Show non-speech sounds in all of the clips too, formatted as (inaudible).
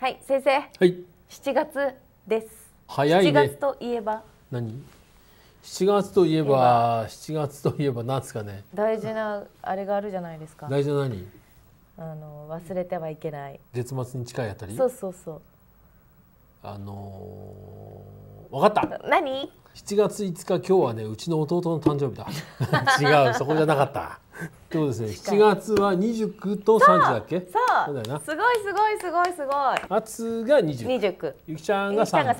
はい先生はい七月です早いね7月といえば何七月といえば七月といえば何ですかね大事なあれがあるじゃないですか大事な何あの忘れてはいけない月末に近いあたりそうそうそうあのー、分かった何七月五日今日はねうちの弟の誕生日だ (laughs) 違うそこじゃなかったそうですね。七月は二十九と三十だっけ？そう。そうだな。すごいすごいすごいすごい。松が二十。29。ゆきちゃんが30。が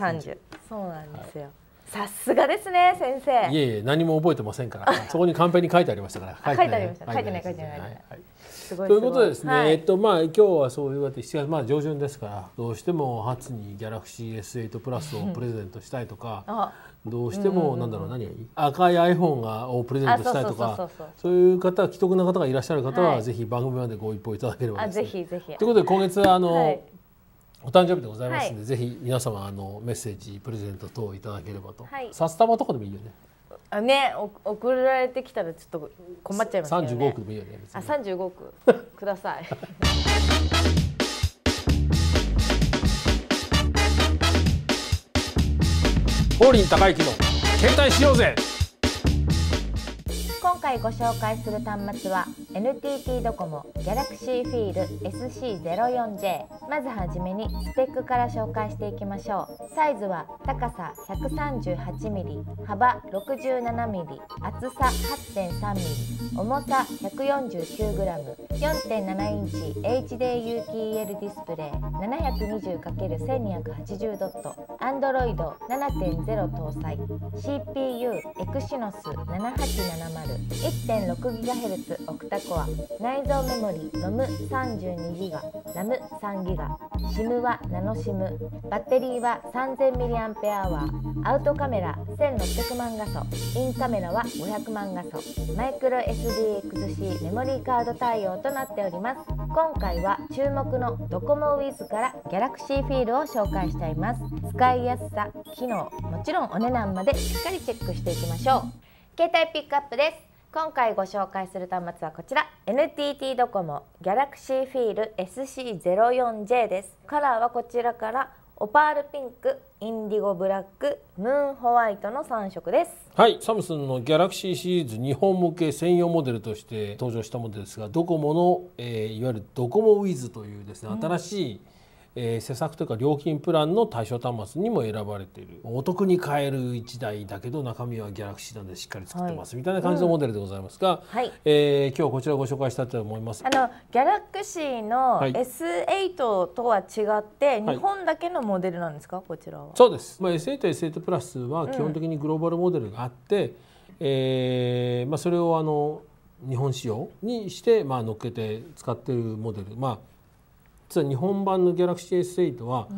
そうなんですよ。さすがですね先生いえいえ何も覚えてませんからそこにカンペに書いてありましたから書いてありました書いてない書いてない、はい、いということでですね、はい、えっとまあ今日はそういうわけで7月まあ上旬ですからどうしても初にギャラクシー S8 プラスをプレゼントしたいとか、どうしてもなんだろう何赤い iPhone がをプレゼントしたいとかそういう方既得な方がいらっしゃる方は、ぜひ番組までご一報いただければぜひぜひということで今月あの、お誕生日でございますので、ぜひ皆様あのメッセージプレゼント等いただければと、札束とかでもいいよねあね送られてきたらちょっと困っちゃいますけど、ね、3億でもいいよねあ十五億 (laughs) ください王林高之の携帯しようぜ今回ご紹介する端末は NTT ドコモ Galaxy Feel SC04J まずはじめにスペックから紹介していきましょうサイズは高さ 138mm 幅 67mm 厚さ 8.3mm 重さ 149g4.7 インチ HDU TEL ディスプレイ 720×1280 ドット Android 7.0搭載 CPU エクシノス7870 1.6GHz オクタコア内蔵メモリ ROM32 ギガ RAM3 ギガ SIM はナノ SIM バッテリーは 3000mAh アウトカメラ1600万画素インカメラは500万画素マイクロ SDXC メモリーカード対応となっております今回は注目のドコモウィズから Galaxy フィールを紹介しちゃいます使いやすさ機能もちろんお値段までしっかりチェックしていきましょう携帯ピックアップです今回ご紹介する端末はこちら NTT ドコモ Galaxy f e ー l SC04J ですカラーはこちらからオパールピンクインディゴブラックムーンホワイトの3色ですはいサムスンのギャラクシーシリーズ日本向け専用モデルとして登場したものですがドコモの、えー、いわゆるドコモウィズというですね、新しいえー、施策というか料金プランの対象端末にも選ばれているお得に買える1台だけど中身はギャラクシーなんでしっかり作ってます、はい、みたいな感じのモデルでございますが、うんはい、えー、今日こちらご紹介したいと思います。あのギャラクシーの S8 とは違って、日本だけのモデルなんですかこちらは。そうです、まあ、S8 と S8 プラスは基本的にグローバルモデルがあって、うん、えー、まあ、それをあの日本仕様にして、まあ、乗っけて使ってるモデル、まあ実は日本版の GalaxyS8 は、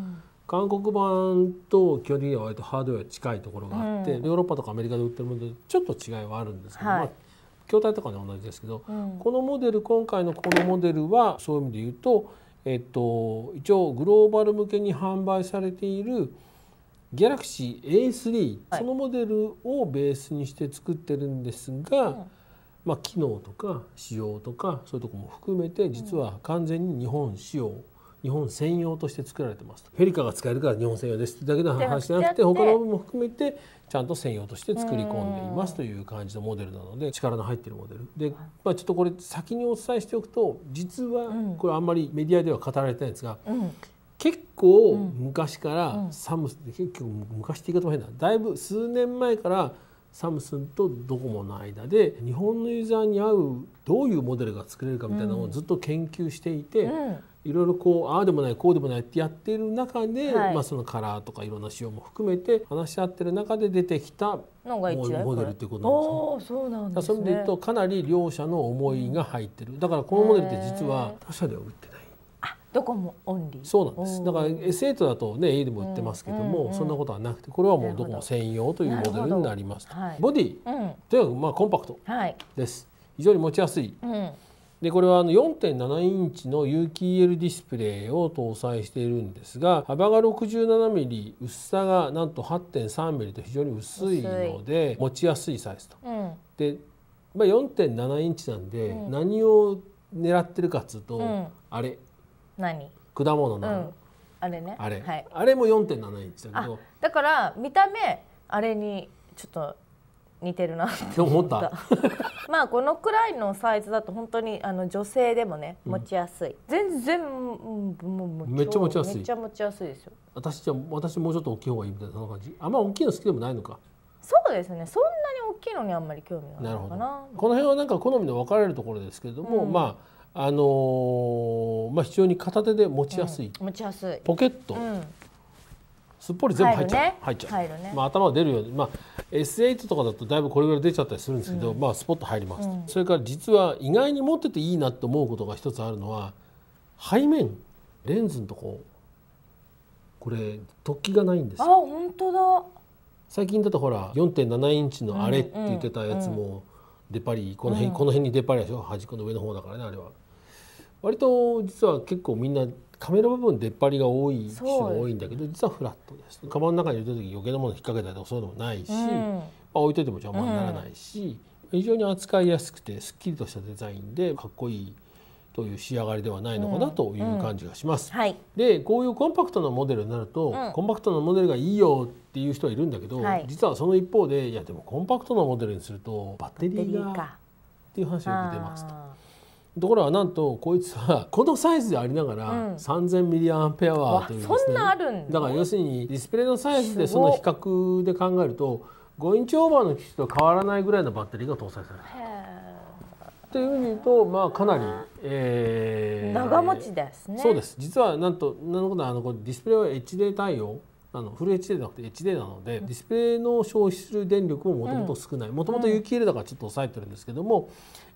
韓国版と基本的には割とハードウェア近いところがあって、ヨーロッパとかアメリカで売ってるものでちょっと違いはあるんですけど、はい、まあ筐体とかね同じですけど、うん、このモデル今回のこのモデルはそういう意味で言うと、えっと、一応グローバル向けに販売されている Galaxy A3、はい、そのモデルをベースにして作ってるんですが、うんまあ、機能とか仕様とかそういうとこも含めて実は完全に日本仕様、日本専用として作られてますフェリカが使えるから日本専用ですってだけの話じゃなくて他の部分も含めてちゃんと専用として作り込んでいますという感じのモデルなので力の入ってるモデルで、まあ、ちょっとこれ先にお伝えしておくと実はこれあんまりメディアでは語られてないんですが、結構昔からサムスン結構昔って言い方も変だだいぶ数年前からサムスンとドコモの間で日本のユーザーに合うどういうモデルが作れるかみたいなのをずっと研究していて、いろいろこうああでもないこうでもないってやっている中で、はい、まあ、そのカラーとかいろんな仕様も含めて話し合ってる中で出てきたモデルっていうことなんですね。そうなんでそういう意味で言うとかなり両者の思いが入ってるだからこのモデルって実は他社では売ってどこもオンリーそうなんですだから S8 だとね家でも売ってますけども、うんうんそんなことはなくてこれはもうどこも専用というモデルになります、ボディ、とにかくまあコンパクトです、はい、非常に持ちやすい、うん、でこれは4.7インチの有機 EL ディスプレイを搭載しているんですが幅が 67mm 薄さがなんと 8.3mm と非常に薄いので持ちやすいサイズと。うん、で、まあ、4.7インチなんで、何を狙ってるかっつうと、あれ何果物の、うん、あれねあれはい、あれも4.7インチだけどだから見た目あれにちょっと似てるなって思ったまあこのくらいのサイズだと本当にあの女性でもね持ちやすい、うん、全然もうめっちゃ持ちやすいめっちゃ持ちやすいですよ私じゃ私もうちょっと大きい方がいいみたいな感じあんま大きいの好きでもないのかそうですねそんなに大きいのにあんまり興味がないのかなこの辺はなんか好みの分かれるところですけれども、うん、まああのー、まあ、非常に片手で持ちやすい、うん、持ちやすいポケット、うん、すっぽり全部入っちゃう、ね、入っちゃう、ね、まあ、頭が出るように、まあ、S8 とかだとだいぶこれぐらい出ちゃったりするんですけど、うん、まあ、スポット入ります、それから実は意外に持ってていいなと思うことが一つあるのは背面レンズのとここれ突起がないんですあ本当だ最近だとほら4.7インチのあれって言ってたやつも、出っ張りこの辺、この辺にデパリりでしょ端っこの上の方だからねあれは。割と実は結構みんなカメラ部分出っ張りが多い人が多いんだけど実はフラットですカバンの中に入れた時余計なもの引っ掛けたりとかそういうのもないし、うん、まあ、置いといても邪魔にならないし、うん、非常に扱いやすくてすっきりとしたデザインでかっこいいという仕上がりではないのかなという感じがします。うんはい、でこういうコンパクトなモデルになると、コンパクトなモデルがいいよっていう人はいるんだけど、はい、実はその一方でいやでもコンパクトなモデルにするとバッテリーがっていう話が出ますと。ところがなんとこいつはこのサイズでありながら、うん、3000ミリアンペアワーとう、ね、そんなあるんだから要するにディスプレイのサイズでその比較で考えると5インチオーバーの機種と変わらないぐらいのバッテリーが搭載される。というふうに言うと、まあ、かなり、えー、長持ちですね。そうです実はなんとなのことあのディスプレイは HD 対応あのフル HD じゃなくて HD なのでディスプレイの消費する電力ももともと少ないもともと有機だからちょっと抑えてるんですけども、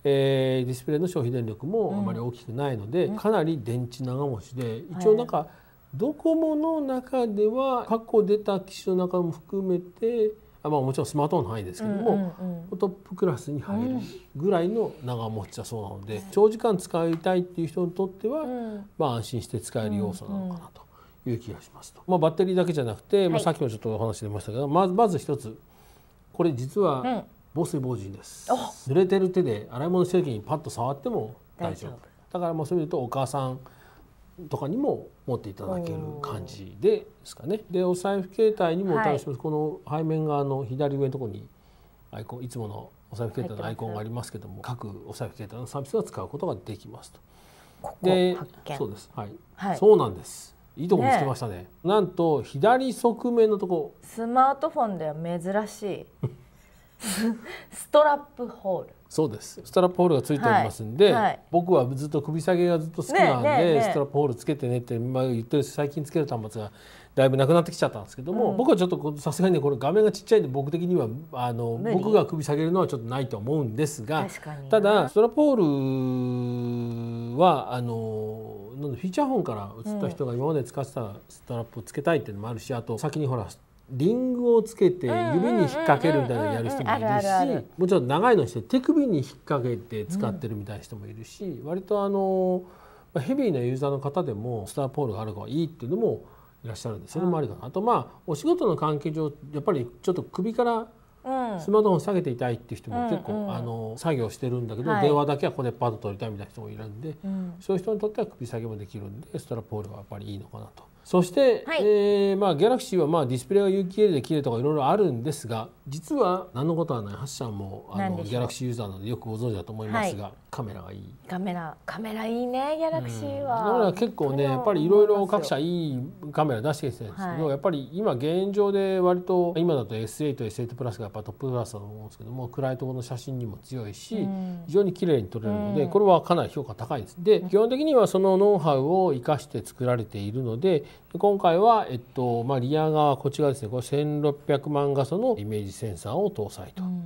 えー、ディスプレイの消費電力もあまり大きくないので、かなり電池長持ちで一応なんか、ドコモの中では過去出た機種の中も含めてあ、まあ、もちろんスマートフォンの範囲ですけども、トップクラスに入るぐらいの長持ちだそうなので、長時間使いたいっていう人にとっては、まあ、安心して使える要素なのかなと。いう気がしますと、まあ、バッテリーだけじゃなくて、まあ、さっきもちょっとお話出ましたけどまずまず一つこれ実は防水防塵です、うん、濡れてる手で洗い物してる時にパッと触っても大丈夫だからまあそういうとお母さんとかにも持っていただける感じですかねでお財布携帯にも対してます、はい、この背面側の左上のところにアイコンいつものお財布携帯のアイコンがありますけども各お財布携帯のサービスは使うことができますと。ここでそうです、はい、はい、そうなんですいいとこ見つけましたね、ね、なんと左側面のとこスマートフォンでは珍しい (laughs) ストラップホールそうですストラップホールがついておりますんで、はいはい、僕はずっと首下げがずっと好きなんで、ねね、ストラップホールつけてねって、まあ、言ってる最近つける端末がだいぶなくなってきちゃったんですけども、うん、僕はちょっとさすがにこれ画面がちっちゃいんで僕的にはあの僕が首下げるのはちょっとないと思うんですがただストラップホールはあのフィーチャーフォンから移った人が今まで使ってたストラップをつけたいっていうのもあるしあと先にほらリングをつけて指に引っ掛けるみたいなのやる人もいるしもちろん長いのにして手首に引っ掛けて使ってるみたいな人もいるし、うん、割とあのヘビーなユーザーの方でもスターポールがある方がいいっていうのもいらっしゃるんでそれもありかな、うん、あとまあお仕事の関係上やっぱりちょっと首からスマートフォン下げていたいっていう人も結構、うんうん、あの作業してるんだけど、はい、電話だけはここでパッと取りたいみたいな人もいるんで、うん、そういう人にとっては首下げもできるんでストラップホールがやっぱりいいのかなと。そして、はい、えー、まあ、ギャラクシーは、まあ、ディスプレイが有機 l でれるとかいろいろあるんですが実は何のことはないハッシャンもあのギャラクシーユーザーなのでよくご存知だと思いますが、カメラがいいカメラカメラいいねギャラクシーは、うん、結構ねやっぱりいろいろ各社いいカメラ出してきてるんですけど、はい、やっぱり今現状で割と今だと S8S8 プラスがやっぱトップクラスだと思うんですけども暗いところの写真にも強いし、うん、非常に綺麗に撮れるので、これはかなり評価高いです。で基本的にはそのノウハウを生かして作られているので今回は、えっとまあ、リア側こっちらですねこれ1600万画素のイメージセンサーを搭載と。うん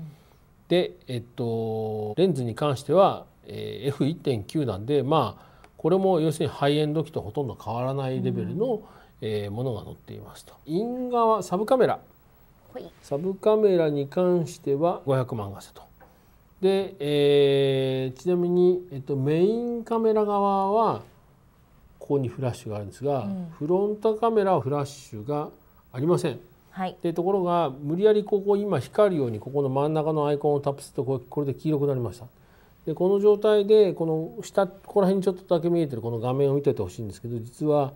で、えっと、レンズに関してはえ F1.9 なんでまあこれも要するにハイエンド機とほとんど変わらないレベルの、えものが載っていますと。イン側サブカメラサブカメラに関しては500万画素と。で、えー、ちなみに、えっと、メインカメラ側はここにフラッシュがあるんですが、うん、フロントカメラはフラッシュがありません。はい、でところが無理やりここ今光るようにここの真ん中のアイコンをタップするとこれで黄色くなりました。でこの状態でこの下ここら辺にちょっとだけ見えてるこの画面を見ててほしいんですけど実は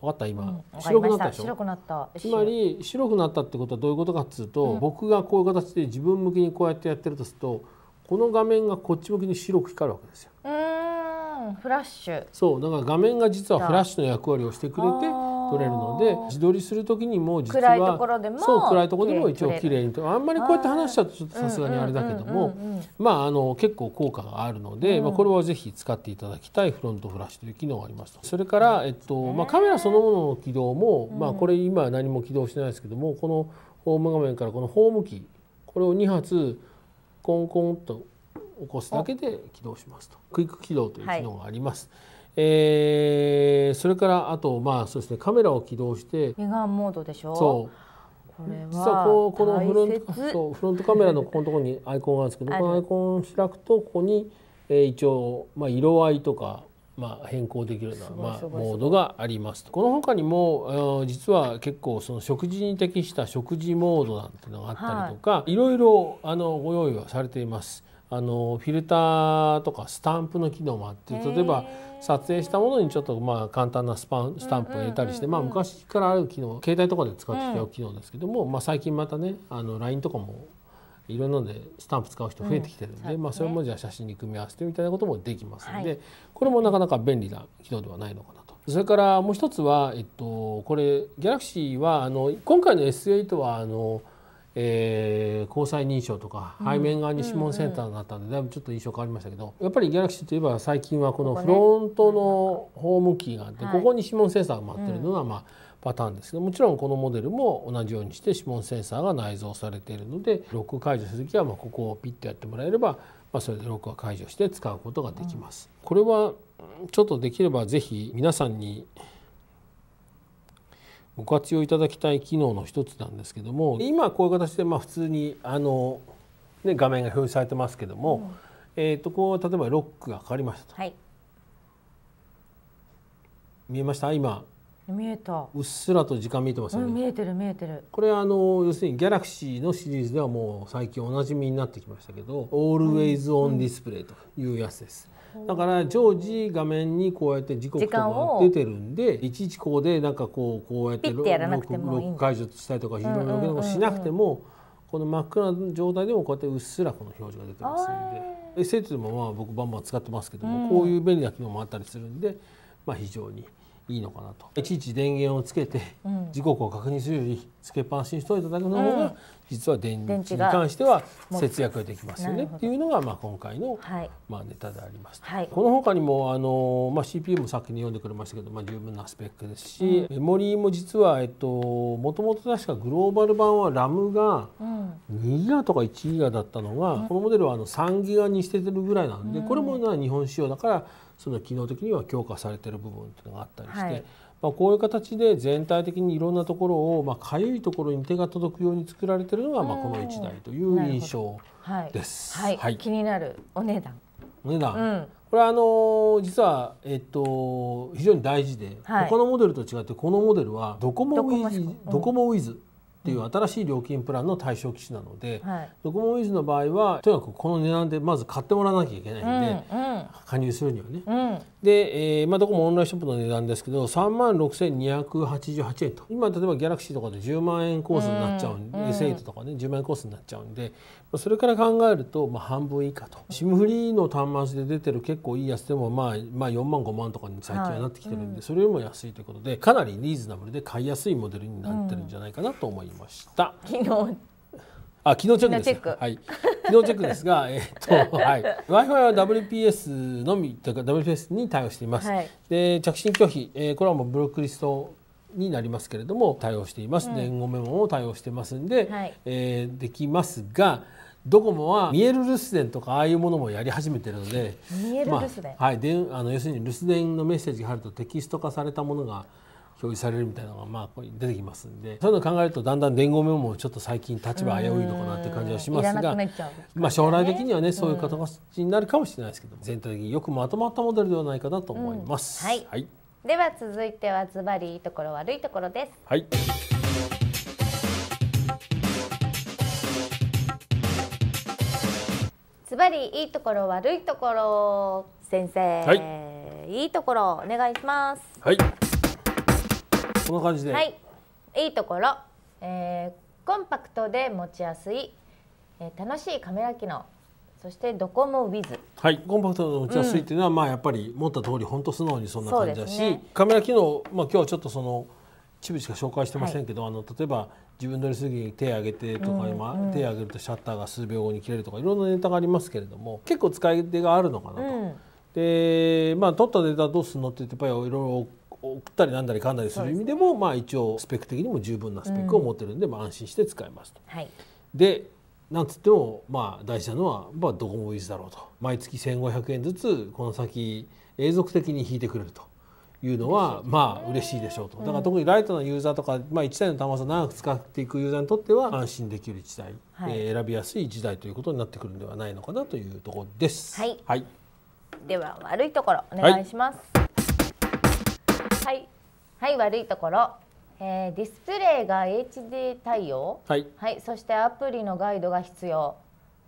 分かった今、うん、白くなったでしょ白くなったつまり白くなったってことはどういうことかっつうと、うん、僕がこういう形で自分向きにこうやってやってるとするとこの画面がこっち向きに白く光るわけですよ。うんフラッシュそうだから画面が実はフラッシュの役割をしてくれて取れるので自撮りする時にも実は暗いところでもそう暗いとこでも一応綺麗にとあんまりこうやって話しちゃうとちょっとさすがにあれだけどもまああの結構効果があるので、まあ、これはぜひ使っていただきたいフロントフラッシュという機能がありますそれから、えっとまあ、カメラそのものの起動も、まあ、これ今何も起動してないですけどもこのホーム画面からこのホームキーこれを2発コンコンと起こすだけで起動しますとクイック起動という機能があります。はいえー、それからあとまあそうですねカメラを起動してモードでしょそうこれは実はここのフロントそうフロントカメラのここのところにアイコンがあるんですけどこのアイコンを開くとここに、えー、一応、まあ、色合いとか、まあ、変更できるような、まあ、モードがありますこのほかにも、えー、実は結構その食事に適した食事モードなんていうのがあったりとか、はい、いろいろあのご用意はされています。あのフィルターとかスタンプの機能もあって例えば撮影したものにちょっとまあ簡単なスパンスタンプを入れたりして、まあ、昔からある機能携帯とかで使ってきた機能ですけども、まあ、最近またねあの LINE とかもいろんなのでスタンプ使う人増えてきてるんでうんでね、まあ、それもじゃあ写真に組み合わせてみたいなこともできますので、はい、これもなかなか便利な機能ではないのかなと。それからもう一つは、えっと、これ Galaxy はあの今回の S8 はあのえー、交際認証とか背面側に指紋センターがあったんでだいぶちょっと印象変わりましたけどやっぱりギャラクシーといえば最近はこのフロントのホームキーがあってここに指紋センサーが回ってるのがまあパターンですけどもちろんこのモデルも同じようにして指紋センサーが内蔵されているのでロック解除する時はまここをピッとやってもらえればまそれでロックは解除して使うことができます。これはちょっとできればぜひ皆さんにご活用いただきたい機能の一つなんですけども今こういう形でまあ普通にあの、ね、画面が表示されてますけども、うん、えー、とこう例えばロックがかかりましたと、はい、見えました今見えたうっすらと時間見えてますよね、うん、見えてる見えてるこれあの要するにギャラクシーのシリーズではもう最近おなじみになってきましたけど「Always on Display」というやつです、うんだから常時画面にこうやって時刻とか出てるんでいちいちここでなんかこうこうやってロック解除したりとかいろいろしなくてもこの真っ暗な状態でもこうやってうっすらこの表示が出てますんで生徒でもまあ僕バンバン使ってますけどもこういう便利な機能もあったりするんでまあ非常に。いいのかなといちいち電源をつけて時刻を確認するよりつけっぱなしにしといただくの方が、うん、実は電池に関しては節約ができますよねっていうのが、まあ、今回の、はい、まあ、ネタであります、はい、この他にもあの、まあ、CPU もさっきに読んでくれましたけど、まあ、十分なスペックですし、うん、メモリーも実はもともと確かグローバル版は RAM が2ギガとか1ギガだったのが、うん、このモデルはあの3ギガにしててるぐらいなんで、これも日本仕様だからその機能的には強化されてる部分っていうのがあったりして、はい、まあ、こういう形で全体的にいろんなところをまあかゆいところに手が届くように作られてるのがまあこの1台という印象です。はい、気になるお値段お値段、うんこれはあの実は、えっと、非常に大事で、はい、他のモデルと違ってこのモデルはドコモウィズドコモウィズっていう新しい料金プランの対象機種なので、はい、ドコモウィズの場合はとにかくこの値段でまず買ってもらわなきゃいけないんで、うんうん、加入するにはね。うん、で、えーまあ、ドコモオンラインショップの値段ですけど3万6288円と今例えばギャラクシーとかで10万円コースになっちゃうんで、うん、S8 とかね10万円コースになっちゃうんでそれから考えると、まあ、半分以下と SIM フリーの端末で出てる結構いいやつでも、まあ、まあ4万5万とかに最近はなってきてるんで、はいうん、それよりも安いということでかなりリーズナブルで買いやすいモデルになってるんじゃないかなと思います。ました昨日あ、機能チェックです。はい。機能チェックですが、(laughs) えー、っと、はい。Wi-Fi は WPS のみというか WPS に対応しています。はい、で、着信拒否、えー、これはもうブロックリストになりますけれども対応しています。うん、メモも対応してますんで、はい、えー、できますが。ドコモは見える留守電とかああいうものもやり始めてるので見える留守電、まあ、はいであの要するに留守電のメッセージがあるとテキスト化されたものが表示されるみたいなのがまあ出てきますんでそういうのを考えるとだんだん伝言メモもちょっと最近立場危ういのかなって感じはしますが、まあ、将来的にはねそういう形になるかもしれないですけど、うん、全体的によくまとまったモデルではないかなと思います。うん、はい、はい、では続いてはズバリいいところ悪いところです。はいズバリいいところ悪いところ先生、はい、いいところお願いします。はい。こんな感じではいいいところ、えー、コンパクトで持ちやすい、えー、楽しいカメラ機能そしてドコモウィズはいコンパクトで持ちやすいっていうのは、うん、まあやっぱり持った通り本当素直にそんな感じだし、ね、カメラ機能まあ今日ちょっとその一部しか紹介してませんけど、はい、あの例えば自分撮りすぎに手上げてとか、今、手上げるとシャッターが数秒後に切れるとかいろんなネタがありますけれども結構使い手があるのかなと。うん、でまあ、撮ったデータどうするのって言ってやっぱりいろいろ送ったりなんだりかんだりする意味でもまあ一応スペック的にも十分なスペックを持ってるんで、まあ安心して使えますと。はい、でなんつってもまあ大事なのは、まあ、ドコモウィズだろうと毎月1,500円ずつこの先永続的に引いてくれるというのはまあ嬉しいでしょうとだから特にライトなユーザーとか、まあ、1台の端末を長く使っていくユーザーにとっては安心できる時代、え選びやすい時代ということになってくるんではないのかなというところです。はい、はい、では悪いところお願いします、はいはいはい悪いところえー、ディスプレイが HD 対応、はい、はい、そしてアプリのガイドが必要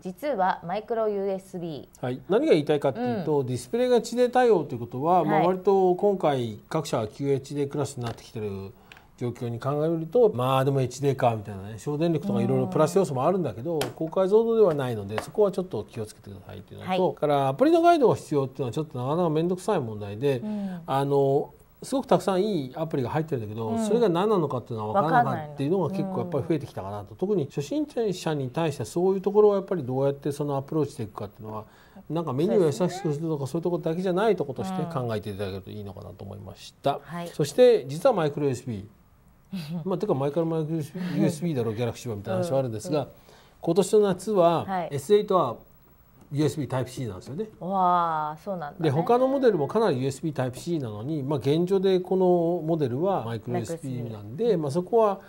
実はマイクロ USB、はい、何が言いたいかというと、うん、ディスプレイが HD 対応ということは、はい、まあ、割と今回各社 QHD クラスになってきてる状況に考えるとまあでも HD かみたいなね省電力とかいろいろプラス要素もあるんだけど、うん、高解像度ではないのでそこはちょっと気をつけてくださいっていうのと、はい、からアプリのガイドが必要っていうのはちょっとなかなか面倒くさい問題で、うん、あのすごくたくさんいいアプリが入ってるんだけど、うん、それが何なのかっていうのは分からなかったっていうのが結構やっぱり増えてきたかなと、うん、特に初心者に対してそういうところはやっぱりどうやってそのアプローチしていくかっていうのはなんかメニューを優しくするとかそういうところだけじゃないところとして考えていただけるといいのかなと思いました。はい、そして実はマイクロ USB (laughs) まあ、ていうかマイクロマイクロ USB だろう (laughs) ギャラクシーはみたいな話はあるんですが、今年の夏は S8 は USB Type-C なんですよね。わあ、そうなんだ、ね、で他のモデルもかなり USB Type-C なのに、まあ、現状でこのモデルはマイクロ USB なんで、まあ、そこは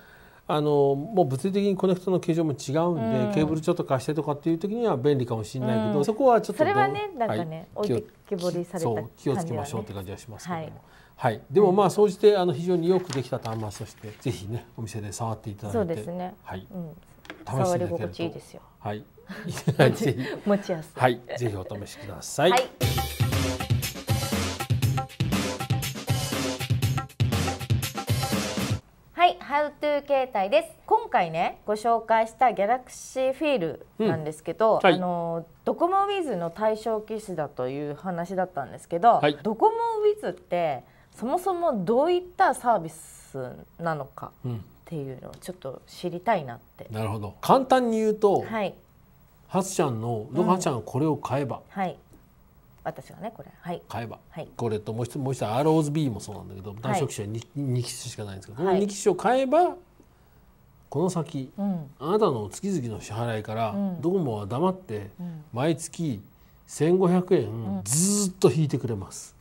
あのもう物理的にコネクトの形状も違うんで、うん、ケーブルちょっと貸してとかっていう時には便利かもしれないけど、うん、そこはちょっとそれはねなんかね、はい、いてぼりされた、ね、気をつけましょうって感じがしますけども。はいはい、でもまあ総じてあの非常によくできた端末としてぜひねお店で触っていただいてそうですね、はいうん、試していただけるとはい、持ちやすいはいぜひお試しください、はい、はい、How 携帯です今回ねご紹介したギャラクシーフィールなんですけど、うんはい、あのドコモウィズの対象機種だという話だったんですけど、はい、ドコモウィズってそもそもどういったサービスなのか、うんっていうのをちょっと知りたいなって。なるほど簡単に言うと、はい、ハツちゃんのどこハツちゃんこれを買えば、はい私はねこれ、はい、買えば、はい、これともう一つもう一つアローズビーもそうなんだけど男色紙は 2,、二い、機種しかないんですけど、この二機種を買えばこの先、うん、あなたの月々の支払いから、うん、ドコモは黙って毎月千五百円ずっと引いてくれます。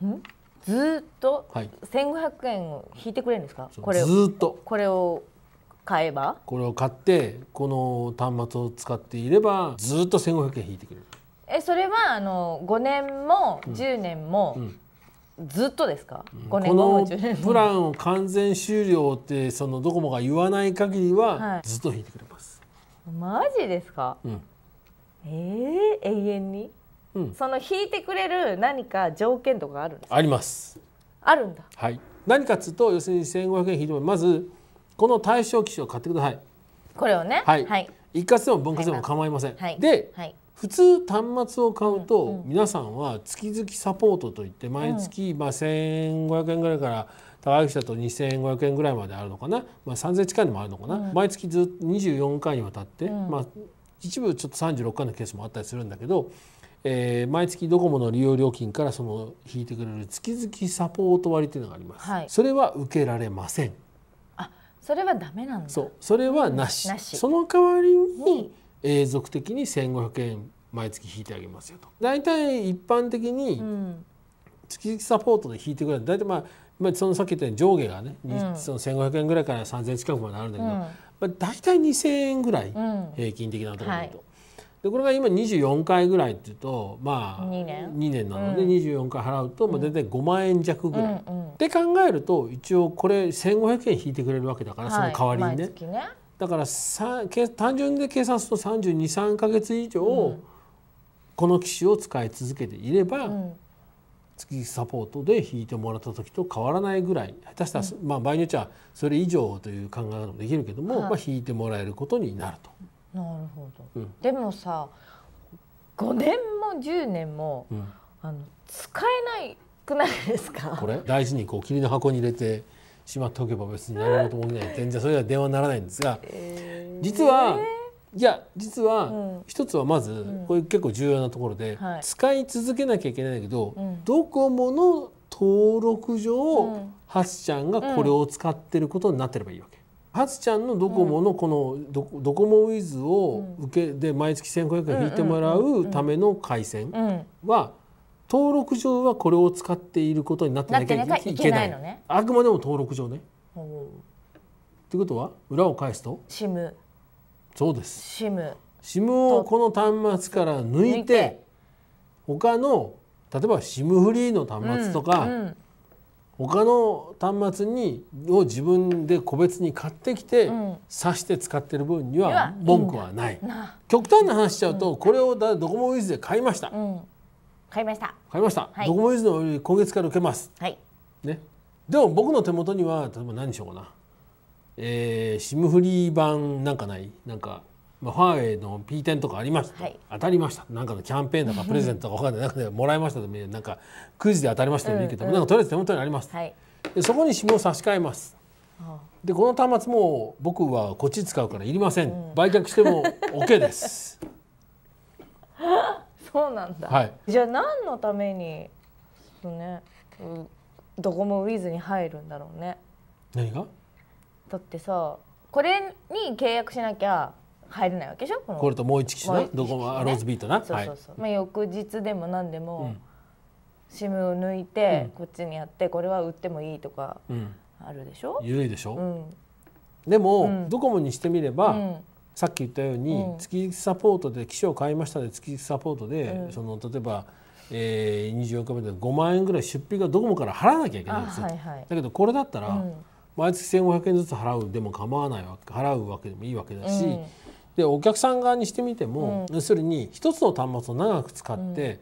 うん、ずっと、はい、1 5 0円を引いてくれるんですかこれずっとこれを買えばこれを買ってこの端末を使っていればずっと1500円引いてくれるえそれはあの5年も10年も、うんうんずっとですか、うん、このプランを完全終了ってそのドコモが言わない限りはずっと引いてくれます、はい、マジですか、うん、えー、永遠に、うん、その引いてくれる何か条件とかあるんですかありますあるんだはい何かっつうと要するに1500円引いてもまずこの対象機種を買ってくださいこれをねはい、はい、一括でも分割でも構いません、はい、で、はい、普通端末を買うと、皆さんは月々サポートといって毎月、まあ、1,500円ぐらいから高い人だと2,500円ぐらいまであるのかな、まあ、3,000近いのもあるのかな、うん、毎月ずっと24回にわたって、うん、まあ、一部ちょっと36回のケースもあったりするんだけどえー、毎月ドコモの利用料金からその引いてくれる月々サポート割というのがあります、はい、それは受けられませんそれはダメなんだそうそれはなしなし、その代わりに永続的に1500円毎月引いてあげますよと大体一般的に月々サポートで引いてくれる大体まあ、まあ、そのさっき言ったように上下がね、うん、その1500円ぐらいから3000円近くまであるんだけど、うんまあ、大体2000円ぐらい、平均的なところだと、うんはいでこれが今24回ぐらいっていうとまあ2年 ,2 年なので24回払うと、まあ、大体5万円弱ぐらい。っ、う、て、んうん考えると一応これ1,500円引いてくれるわけだから、はい、その代わりにね。ねだから単純で計算すると323か月以上、この機種を使い続けていれば、うん、月サポートで引いてもらった時と変わらないぐらい下手したら、うん、まあ、場合によっちゃそれ以上という考え方もできるけども、はい、まあ、引いてもらえることになると。なるほど、うん、でもさ5年も10年も、うん、あの使えないくないですかこれ大事にこう霧の箱に入れてしまっておけば別に何事も起きない全然それでは電話にならないんですが、えー、実は、いや実は一つはまず、これ結構重要なところで、使い続けなきゃいけないんだけど、ドコモの登録上、うん、ハスちゃんがこれを使ってることになってればいいわけ。はつちゃんのドコモのこのド,、コモウィズを受けで毎月1,500円引いてもらうための回線は登録上はこれを使っていることになってなきゃいけないのねあくまでも登録上ね。うってことは裏を返すと SIM そうです SIM をこの端末から抜いて他の例えば SIM フリーの端末とか、うんうん他の端末にを自分で個別に買ってきて挿して使ってる分には文句はない。極端な話しちゃうとこれをだドコモウィズで買いました。買いました。買いました。ドコモウィズの今月から受けます。はい。ね。でも僕の手元には例えば何しようかな。えー、SIM フリー版なんかないなんかまあ、ファーウェイの P10 とかありました、はい、当たりましたなんかのキャンペーンだかプレゼントとか分かんない中でもらいましたでもなんかクイズで当たりましたでもいいけど、うんうん、なんかとりあえず手元にあります、はい、でそこに指紋を差し替えます。でこの端末も僕はこっち使うからいりません、うん、売却しても OK です (laughs) そうなんだ、はい、じゃあ何のためにそうねドコモウィズに入るんだろうね何がだってさこれに契約しなきゃ入れないわけでしょこれともう一機種などこもローズビートなそうそうそう、まあ、翌日でも何でも、シムを抜いて、こっちにやってこれは売ってもいいとかあるでしょ、緩いでしょ、うでも、ドコモにしてみれば、さっき言ったように、月サポートで機種を買いましたで月サポートで、その例えばえー、24日まで5万円ぐらい出費がドコモから払わなきゃいけないんですよ、だけどこれだったら、毎月1,500円ずつ払うでも構わないわけ払うわけでもいいわけだし、うん、でお客さん側にしてみても、うん、要するに一つの端末を長く使って、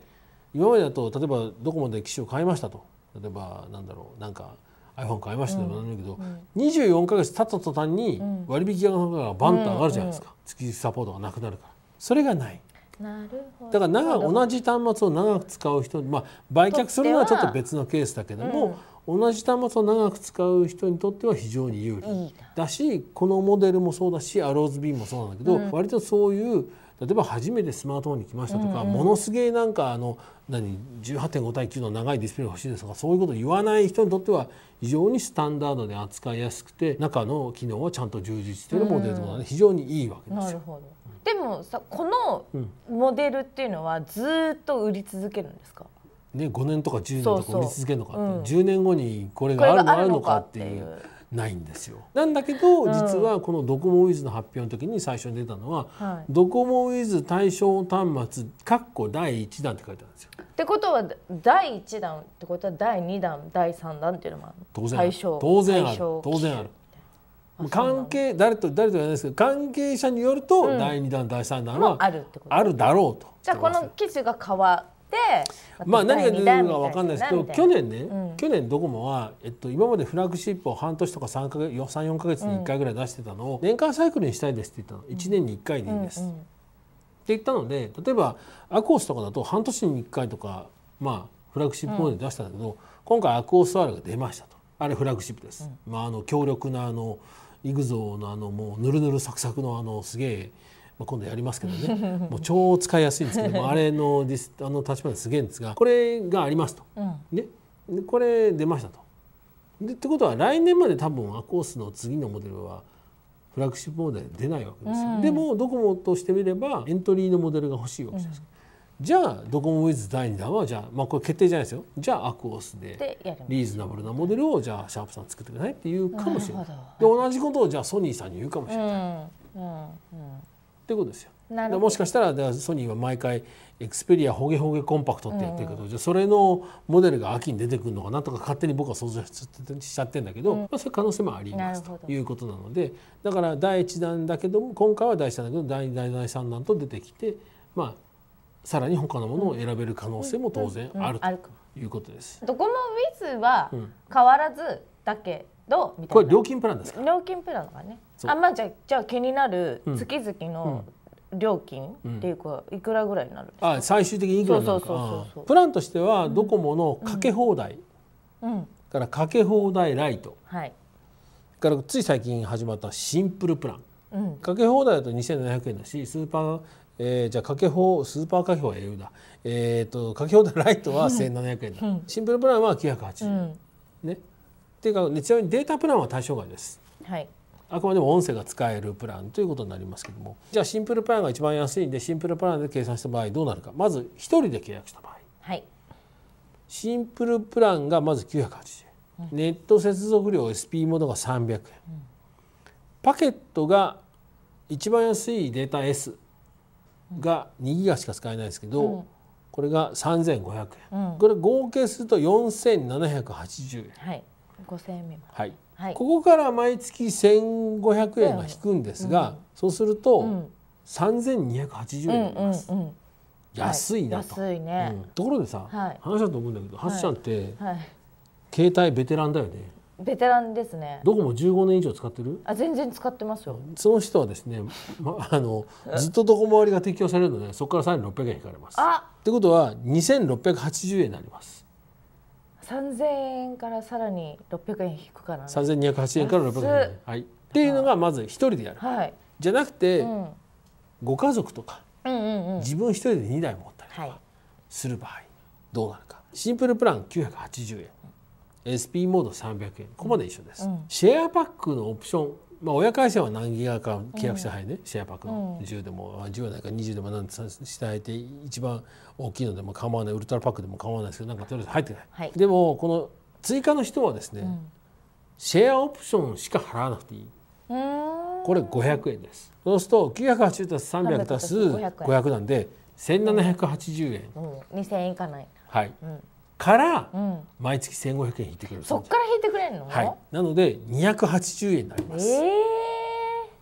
うん、今までだと例えばどこまで機種を変えましたと例えばなんだろうなんか iPhone 変えましたでもなんだけど、うん、24か月経った途端に割引がバンと上がるじゃないですか、月サポートがなくなるからそれがない。なるほどだから長同じ端末を長く使う人まあ、売却するのはちょっと別のケースだけども。同じ端末を長く使う人にとっては非常に有利だしこのモデルもそうだしアローズビーもそうなんだけど、割とそういう例えば初めてスマートフォンに来ましたとか、ものすげえなんかあの何18.5対9の長いディスプレイが欲しいですとかそういうことを言わない人にとっては非常にスタンダードで扱いやすくて中の機能はちゃんと充実しているモデルとか、非常にいいわけですよ。でもさこのモデルっていうのはずっと売り続けるんですか、ね、5年とか10年とか見続けるのかってそうそう、うん、10年後にこれがあるのあるのかっていう。ないんですよなんだけど、うん、実はこのドコモウィズの発表の時に最初に出たのは、はい、ドコモウィズ対象端末括弧第1弾って書いてあるんですよ。ってことは第1弾ってことは第2弾第3弾っていうのもある当然ある当然ある当然ある関係誰と誰とはないですけど関係者によると、うん、第2弾第3弾はあるだろうとじゃあこの記事が変わまあ、何が出てくるか分かんないですけど去年ね、うん、去年ドコモは、えっと、今までフラッグシップを半年とか34か月に1回ぐらい出してたのを、年間サイクルにしたいですって言ったの1年に1回でいいです、うんうん、って言ったので例えばアクオスとかだと半年に1回とか、まあ、フラッグシップまで出したんだけど、今回アクオスワールが出ましたとあれフラッグシップです。まあ、あの強力なあのイグゾーのあのもうぬるぬるサクサクのあのすげえまあ、今度やりますけどね (laughs) もう超使いやすいんですけど (laughs) あれのディスあの立ですげえんですがこれがありますと、ね、これ出ましたと。でってことは来年まで多分アコースの次のモデルはフラッグシップモデル出ないわけですよ、うん、でもドコモとしてみればエントリーのモデルが欲しいわけです、うん、じゃあドコモウィズ第2弾はじゃあ、まあ、これ決定じゃないですよじゃあアクオスでリーズナブルなモデルをじゃあシャープさん作ってくださいって言うかもしれないで同じことをじゃあソニーさんに言うかもしれない。うんってことですよ。もしかしたらソニーは毎回エクスペリアホゲホゲコンパクトってやってるけど、うん、じゃあそれのモデルが秋に出てくるのかなとか勝手に僕は想像しちゃってるんだけど、うん、まあ、そういう可能性もありますということなのでだから第1弾だけども今回は第1弾だけど第2弾第3弾と出てきてまあさらに他のものを選べる可能性も当然あるということです。ドコモウィズは変わらずだけど、これ料金プランですか料金プランがねあまあじゃじゃあ気になる月々の料金っていうか、いくらぐらいになるあ最終的にいくらになるかプランとしてはドコモのかけ放題、うん、からかけ放題ライト、はい、からつい最近始まったシンプルプラン、うん、かけ放題だと2700円だしスーパーえー、じゃあかけ放スーパーかけ放は au だ、えーと、とかけ放題ライトは1700円だ、うん、シンプルプランは980円、うん、ねっていうか、ね、ちなみにデータプランは対象外です、はい、あくまでも音声が使えるプランということになりますけどもじゃあシンプルプランが一番安いんでシンプルプランで計算した場合どうなるかまず1人で契約した場合、はい、シンプルプランがまず980円、うん、ネット接続料 SP モードが300円、うん、パケットが一番安いデータ S が2ギガしか使えないですけど、うん、これが3500円、これ合計すると4780円。はい、5000円未満、はいはい、ここから毎月千五百円が引くんですが、うん、そうすると、三千二百八十円になります。うんうんうん、安いなと、はい、ね、うん、ところでさ、はい、話だと思うんだけど、はっちゃんって、携帯ベテランだよね。ベテランですね。どこも15年以上使ってる？あ、全然使ってますよ。その人はですね、まあの (laughs) ずっとどこ回りが適用されるので、そこからさらに600円引かれます。あ、ってことは2680円になります。3000円からさらに600円引くかな3280円から600円、はい、っていうのがまず一人でやる、はい、じゃなくて、うん、ご家族とか、うんうんうん、自分一人で2台持ったりとかする場合、どうなるかシンプルプラン980円 SP モード300円ここまで一緒です、うん、シェアパックのオプションまあ、親会社は何ギガか契約者配ね、うん、シェアパックの10でも10はないか20でも何支配いて一番大きいのでも構わないウルトラパックでも構わないですけどなんかとりあえず入ってない、はい、でもこの追加の人はですね、うん、シェアオプションしか払わなくていい。これ500円ですそうすると980足す300足す500なんで1780円、うん、2000円いかないはい、うんから毎月千五百円引いてくれる、うん、そっから引いてくれるの、はい、なので二百八十円になります、えー、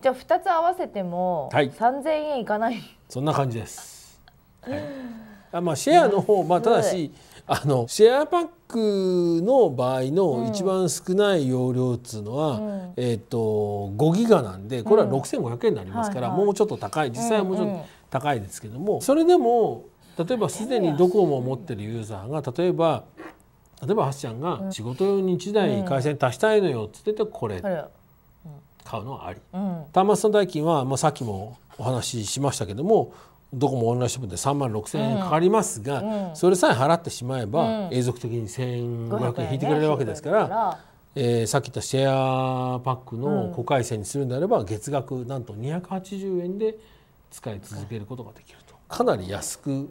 じゃあ2つ合わせても3000円いかない、はい、そんな感じです、はい、あまあシェアの方、まあ、ただしあのシェアパックの場合の一番少ない容量っつうのは、うん、えーと、と5ギガなんでこれは6500円になりますから、うんはいはい、もうちょっと高い実際はもうちょっと高いですけども、それでも例えばすでにドコモを持ってるユーザーが例えば例えばハッちゃんが仕事用に1台回線足したいのよっつっててこれ買うのはあり、端末の代金は、まあ、さっきもお話ししましたけどもドコモオンラインショップで3万6,000円かかりますが、それさえ払ってしまえば、永続的に1,500円引いてくれるわけですから、えー、さっき言ったシェアパックの5回線にするんであれば、月額なんと280円で使い続けることができるとかなり安く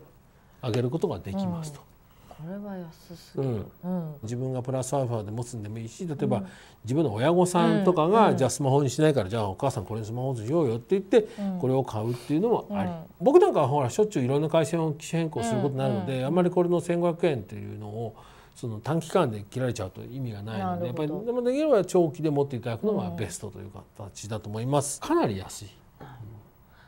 上げることができますと。これは安すぎる、うん自分がプラスアルファで持つんでもいいし例えば、自分の親御さんとかが、うん、じゃあスマホにしないから、じゃあお母さんこれにスマホしようよって言って、これを買うっていうのもあり、僕なんかはほらしょっちゅういろんな回線を機種変更することになるので、あんまりこれの1,500円っていうのをその短期間で切られちゃうと意味がないのでやっぱりでもできれば長期で持っていただくのがベストという形だと思います。かなり安い、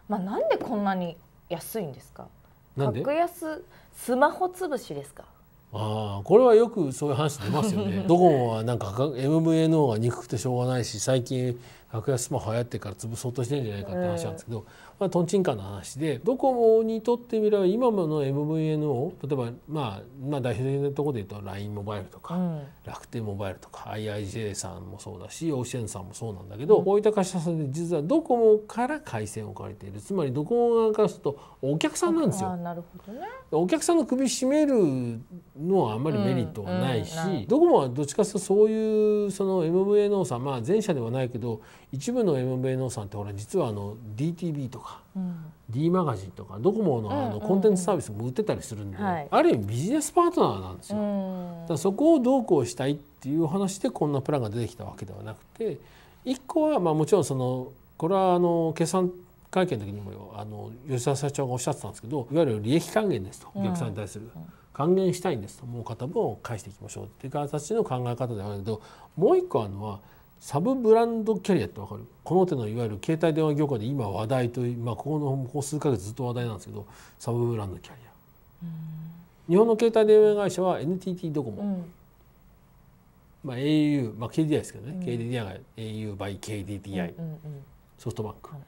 まあ、なんでこんなに安いんですか格安スマホ潰しですかああこれはよくそういう話出ますよね (laughs) ドコモはなんか MVNO が憎くてしょうがないし最近格安もマホ流行ってから潰そうとしてるんじゃないかって話なんですけど、うん、まあ、トンチンカンの話でドコモにとってみれば今の MVNO 例えば、まあ、まあ代表的なところで言うと LINE モバイルとか、うん、楽天モバイルとか IIJ さんもそうだしオーシェンさんもそうなんだけど、大分いった会社さんで実はドコモから回線を借りているつまりドコモ側からするとお客さんなんですよ。なるほどね、お客さんの首絞めるのはあんまりメリットはないし、うん、ドコモはどっちかというとそういうその MVNO さんまあ前者ではないけど一部の m b o さんってら実はあの DTV とか、うん、D マガジンとかドコモのあのコンテンツサービスも売ってたりするんで、うんうん、ある意味ビジネスパートナーなんですよ。うん、だそこをどうこうしたいっていう話でこんなプランが出てきたわけではなくて一個はまあもちろんそのこれはあの決算会見の時にもあの吉田社長がおっしゃってたんですけどいわゆる利益還元ですとお客さんに対する。還元したいんですともう片分を返していきましょうっていう形の考え方であるけどもう一個あるのはサブブランドキャリアってわかるこの手のいわゆる携帯電話業界で今話題という、まあ、ここのここ数ヶ月ずっと話題なんですけどサブブランドキャリア。日本の携帯電話会社は NTT ドコモ、うん、まあ、au、まあ、KDDI ですけどね、うん、KDDI が au by KDDI、うんうんうん、ソフトバンク、うん、こ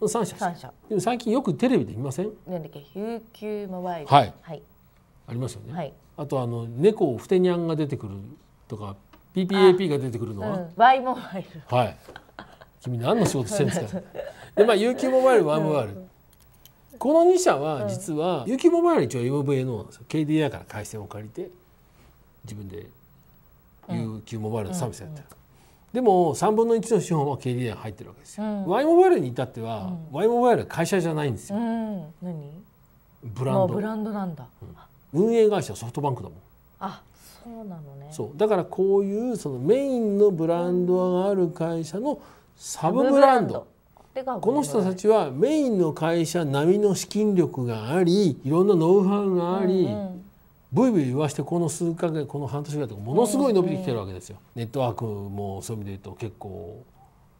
の3社3社でも最近よくテレビで見ませんなんだっけ UQ モバイル、はい、はい、ありますよね、はい、あとあの猫をふてにゃんが出てくるとか PPAP が出てくるのは、うん、Y モバイルはい君何の仕事してるんですかでまあ UQ モバイル Y モバイル、うん、この2社は実は、うん、UQ モバイル一応 MVNO なんですよ KDI から回線を借りて自分で UQ モバイルのサービスやってる、でも3分の1の資本は KDI 入ってるわけですよ、うん、Y モバイルに至っては、うん、Y モバイルは会社じゃないんですよ、うん、何ブランドブランドなんだ、うん、運営会社ソフトバンクだもんあそうなのねそうだからこういうそのメインのブランドがある会社のサブブランドこの人たちはメインの会社並みの資金力がありいろんなノウハウがあり、うんうん、ブイブイ言わしてこの数か月この半年ぐらいとかものすごい伸びてきてるわけですよ。うんうん、ネットワークもそういう意味で言うと結構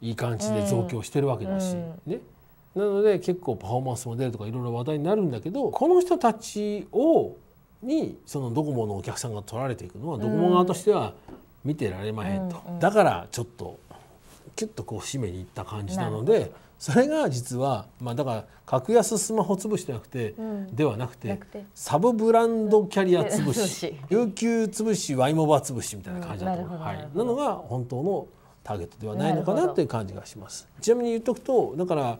いい感じで増強してるわけだし、うんうん、ね。なので結構パフォーマンスも出るとかいろいろ話題になるんだけどこの人たちをにそのドコモのお客さんが取られていくのはドコモ側としては見てられまへんと、うんうん、だからちょっとキュッとこう締めにいった感じなのでそれが実は、まあ、だから格安スマホ潰しじゃなくて、うん、ではなくてサブブランドキャリア潰し (laughs) 有給潰しワイモバ潰しみたいな感じだと思う、うんなはい、なのが本当のターゲットではないのかなという感じがします。ちなみに言っとくとだから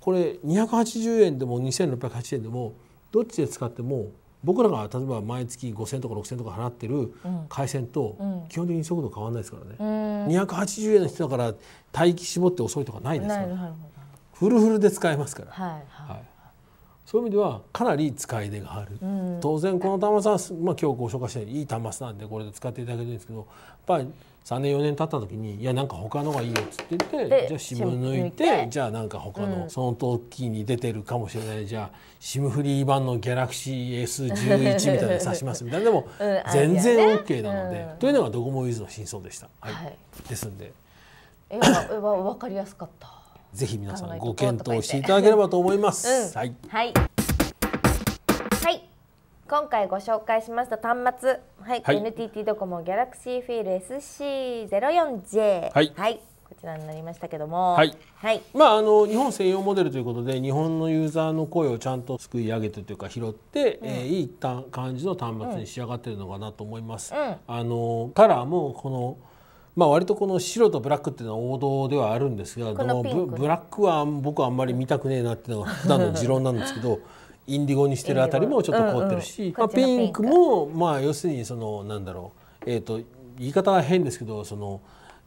これ280円でも2680円でもどっちで使っても僕らが例えば毎月5,000とか6,000とか払ってる回線と基本的に速度変わらないですからね、二百280円の人だから待機絞って遅いとかないですから、ね、フルフルで使えますから。はい、はいそういう意味ではかなり使い出がある、うん、当然この端末は、まあ、今日ご紹介したいい端末なんでこれで使っていただけるんですけどやっぱり3年4年経った時に「いやなんか他のがいいよ」っつって言ってじゃあ SIM 抜いてじゃあなんか他の、うん、その時に出てるかもしれないじゃあ SIM フリー版の GalaxyS11 みたいなの指しますみたいなでも、(laughs) 全然 OK なので、うん、というのがドコモウィズの真相でした。はい、はい、ですんで。えわ分かりやすかったぜひ皆さんご検討していただければと思います。うん、はい、はい、はい、今回ご紹介しました端末、はい、はい、NTT ドコモギ Galaxy f ー l SC04J、はい、はい、こちらになりましたけども、はい、はい、まああの日本専用モデルということで日本のユーザーの声をちゃんとすくい上げてというか拾って、うん、えー、いい感じの端末に仕上がってるのかなと思います。うん、あのカラーもこのまあ、割とこの白とブラックっていうのは王道ではあるんですがでもブラックは僕はあんまり見たくねえなっていうのが普段の持論なんですけど (laughs) インディゴにしてるあたりもちょっと凍ってるし、まあ、ピンクもまあ要するにそのなんだろう、えー、と言い方は変ですけどその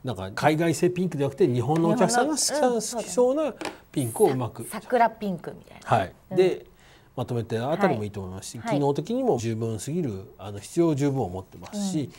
なんか海外製ピンクではなくて日本のお客さんが好き,、そうなピンクをうまく桜ピンクみたいな。はい、で、まとめてあたりもいいと思いますし、機能的にも十分すぎるあの必要十分を持ってますし、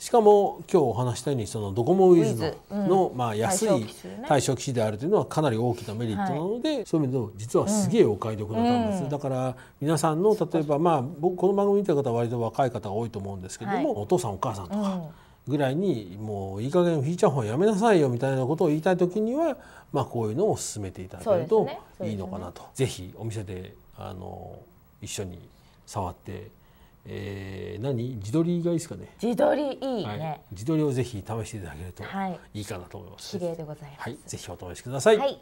しかも今日お話したようにそのドコモウィズのの、まあ、安い対象機種であるというのはかなり大きなメリットなので、そういう意味で実はすげえお買い得な端末、だから皆さんの例えば、まあ、僕この番組見てる方は割と若い方が多いと思うんですけども、お父さんお母さんとか。ぐらいにもういい加減チャちフォンやめなさいよみたいなことを言いたい時には、まあ、こういうのを進めていただけるといいのかなと、是非お店であの一緒に触ってえー、何自撮りがいいですかね自撮りいいね、はい、自撮りをぜひ試していただけるといいかなと思います、はい、綺麗でございます、はい、ぜひお試しください、はい